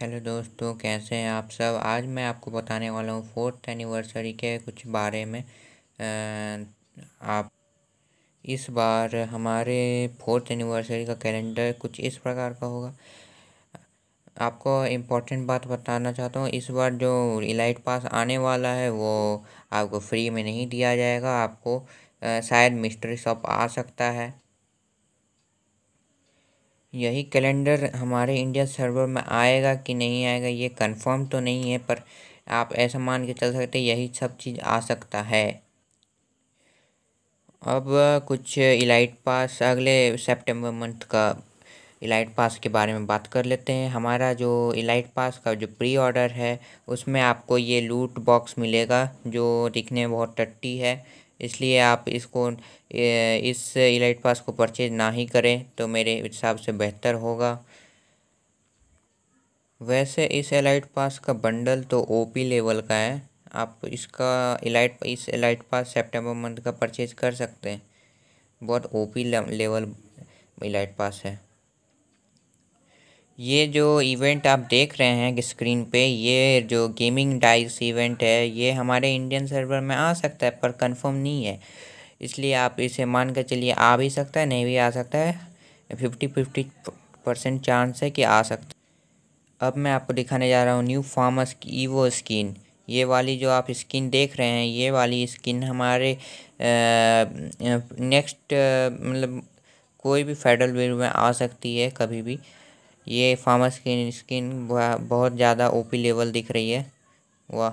hello दोस्तों कैसे हैं आप सब आज मैं आपको बताने वाला हूँ फोर्थ एनिवर्सरी के कुछ बारे में आ, आप इस बार हमारे फोर्थ एनिवर्सरी का कैलेंडर कुछ इस प्रकार का होगा आपको इम्पोर्टेंट बात बताना चाहता हूँ इस बार जो इलाइट पास आने वाला है वो आपको फ्री में नहीं दिया जाएगा आपको शायद मिस्ट्री शॉप आ सकता है यही कैलेंडर हमारे इंडिया सर्वर में आएगा कि नहीं आएगा ये कंफर्म तो नहीं है पर आप ऐसा मान के चल सकते यही सब चीज़ आ सकता है अब कुछ इलाइट पास अगले सितंबर मंथ का इलाइट पास के बारे में बात कर लेते हैं हमारा जो इलाइट पास का जो प्री ऑर्डर है उसमें आपको ये लूट बॉक्स मिलेगा जो दिखने में बहुत टट्टी है इसलिए आप इसको इस इलाइट पास को परचेज ना ही करें तो मेरे हिसाब से बेहतर होगा वैसे इस एलाइट पास का बंडल तो ओपी लेवल का है आप इसका इलाइट इस एलाइट पास सितंबर मंथ का परचेज कर सकते हैं बहुत ओपी लेवल इलाइट पास है ये जो इवेंट आप देख रहे हैं स्क्रीन पे ये जो गेमिंग डाइस इवेंट है ये हमारे इंडियन सर्वर में आ सकता है पर कंफर्म नहीं है इसलिए आप इसे मान कर चलिए आ भी सकता है नहीं भी आ सकता है फिफ्टी फिफ्टी परसेंट चांस है कि आ सकता अब मैं आपको दिखाने जा रहा हूँ न्यू फार्मस की वो स्किन ये वाली जो आप स्किन देख रहे हैं ये वाली स्किन हमारे नेक्स्ट मतलब कोई भी फेडरल वेव में आ सकती है कभी भी ये फार्मर स्किन स्किन बहुत ज़्यादा ओपी लेवल दिख रही है वाह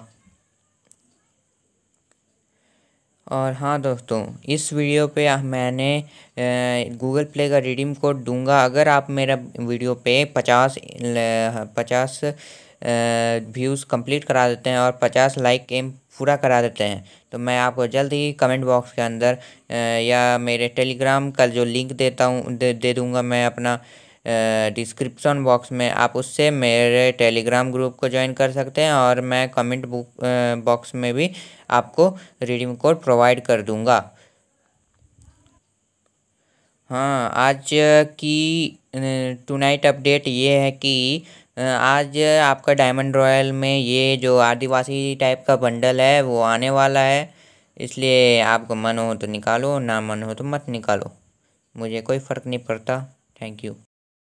और हाँ दोस्तों इस वीडियो पे मैंने गूगल प्ले का रिडीम कोड दूंगा अगर आप मेरा वीडियो पे पचास पचास व्यूज़ कंप्लीट करा देते हैं और पचास लाइक एम पूरा करा देते हैं तो मैं आपको जल्द ही कमेंट बॉक्स के अंदर या मेरे टेलीग्राम का जो लिंक देता हूँ दे, दे दूँगा मैं अपना डिस्क्रिप्शन बॉक्स में आप उससे मेरे टेलीग्राम ग्रुप को ज्वाइन कर सकते हैं और मैं कमेंट बुक बॉक्स में भी आपको रिडीम कोड प्रोवाइड कर दूंगा हाँ आज की टुनाइट अपडेट ये है कि आज आपका डायमंड रॉयल में ये जो आदिवासी टाइप का बंडल है वो आने वाला है इसलिए आपको मन हो तो निकालो ना मन हो तो मत निकालो मुझे कोई फ़र्क नहीं पड़ता थैंक यू